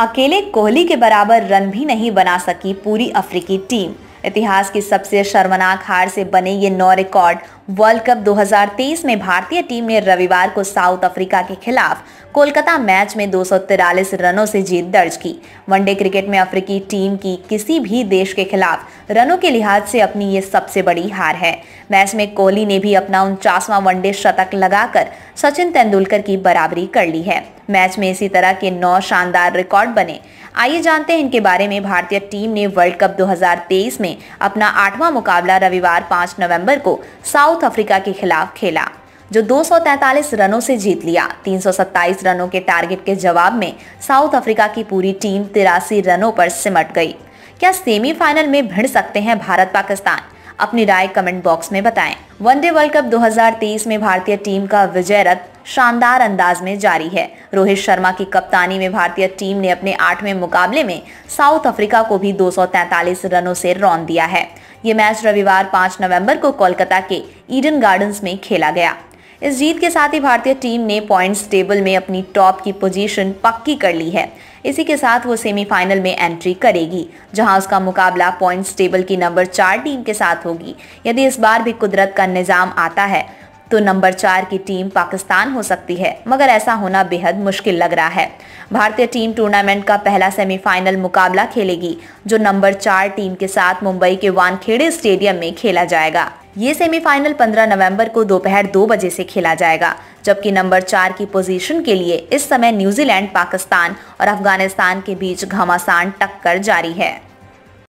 अकेले कोहली के बराबर रन भी नहीं बना सकी पूरी अफ्रीकी टीम इतिहास की सबसे शर्मनाक हार से बने ये नौ रिकॉर्ड वर्ल्ड कप 2023 में भारतीय टीम ने रविवार को साउथ अफ्रीका के खिलाफ कोलकाता मैच में दो रनों से जीत दर्ज की वनडे क्रिकेट में अफ्रीकी टीम की किसी भी देश के खिलाफ रनों के लिहाज से अपनी ये सबसे बड़ी हार है मैच में कोहली ने भी अपना उनचासवां वनडे शतक लगाकर सचिन तेंदुलकर की बराबरी कर ली है मैच में इसी तरह के नौ शानदार रिकॉर्ड बने आइए जानते हैं इनके बारे में भारतीय टीम ने वर्ल्ड कप 2023 में अपना आठवां मुकाबला रविवार 5 नवंबर को साउथ अफ्रीका के खिलाफ खेला जो 243 रनों से जीत लिया 327 रनों के टारगेट के जवाब में साउथ अफ्रीका की पूरी टीम तिरासी रनों पर सिमट गई क्या सेमीफाइनल में भिड़ सकते हैं भारत पाकिस्तान अपनी राय कमेंट बॉक्स में बताएं वनडे वर्ल्ड कप 2023 में भारतीय टीम का विजय रथ शानदार अंदाज में जारी है रोहित शर्मा की कप्तानी में भारतीय टीम ने अपने आठवें मुकाबले में साउथ अफ्रीका को भी 243 रनों से रौन दिया है ये मैच रविवार 5 नवंबर को कोलकाता के ईडन गार्डन्स में खेला गया इस जीत के साथ ही भारतीय टीम ने पॉइंट्स टेबल में अपनी टॉप की पोजीशन पक्की कर ली है इसी के साथ वो सेमीफाइनल में एंट्री करेगी जहां उसका मुकाबला पॉइंट्स टेबल की नंबर चार टीम के साथ होगी यदि इस बार भी कुदरत का निज़ाम आता है तो नंबर चार की टीम पाकिस्तान हो सकती है मगर ऐसा होना बेहद मुश्किल लग रहा है भारतीय टीम टूर्नामेंट का पहला सेमीफाइनल मुकाबला खेलेगी जो नंबर चार टीम के साथ मुंबई के वानखेड़े स्टेडियम में खेला जाएगा ये सेमीफाइनल 15 नवंबर को दोपहर दो बजे से खेला जाएगा जबकि नंबर चार की पोजीशन के लिए इस समय न्यूजीलैंड पाकिस्तान और अफगानिस्तान के बीच घमासान टक्कर जारी है